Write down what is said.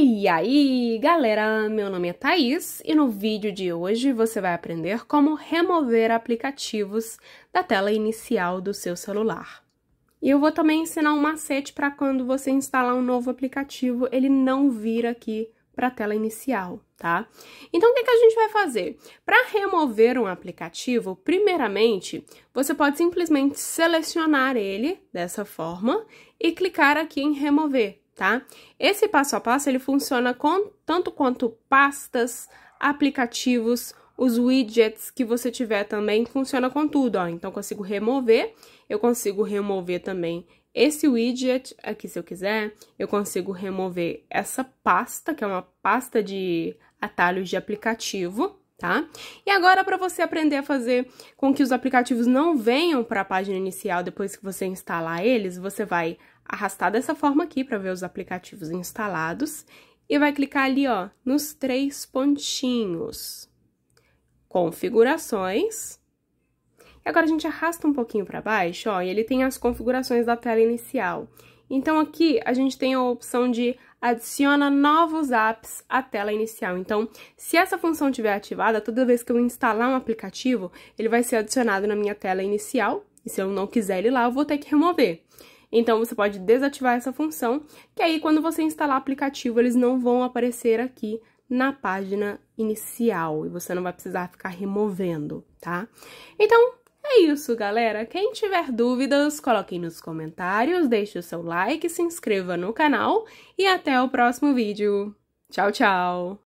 E aí, galera, meu nome é Thaís e no vídeo de hoje você vai aprender como remover aplicativos da tela inicial do seu celular. E eu vou também ensinar um macete para quando você instalar um novo aplicativo, ele não vir aqui para a tela inicial, tá? Então, o que, que a gente vai fazer? Para remover um aplicativo, primeiramente, você pode simplesmente selecionar ele dessa forma e clicar aqui em remover, tá? Esse passo a passo, ele funciona com, tanto quanto pastas, aplicativos, os widgets que você tiver também, funciona com tudo, ó. Então, consigo remover, eu consigo remover também esse widget aqui, se eu quiser, eu consigo remover essa pasta, que é uma pasta de atalhos de aplicativo, tá? E agora, para você aprender a fazer com que os aplicativos não venham para a página inicial depois que você instalar eles, você vai arrastar dessa forma aqui para ver os aplicativos instalados e vai clicar ali, ó, nos três pontinhos. Configurações. E agora a gente arrasta um pouquinho para baixo, ó, e ele tem as configurações da tela inicial. Então aqui a gente tem a opção de adiciona novos apps à tela inicial. Então, se essa função estiver ativada, toda vez que eu instalar um aplicativo, ele vai ser adicionado na minha tela inicial, e se eu não quiser ele lá, eu vou ter que remover. Então, você pode desativar essa função, que aí quando você instalar aplicativo, eles não vão aparecer aqui na página inicial, e você não vai precisar ficar removendo, tá? Então, isso, galera. Quem tiver dúvidas, coloquem nos comentários, deixe o seu like, se inscreva no canal e até o próximo vídeo. Tchau, tchau!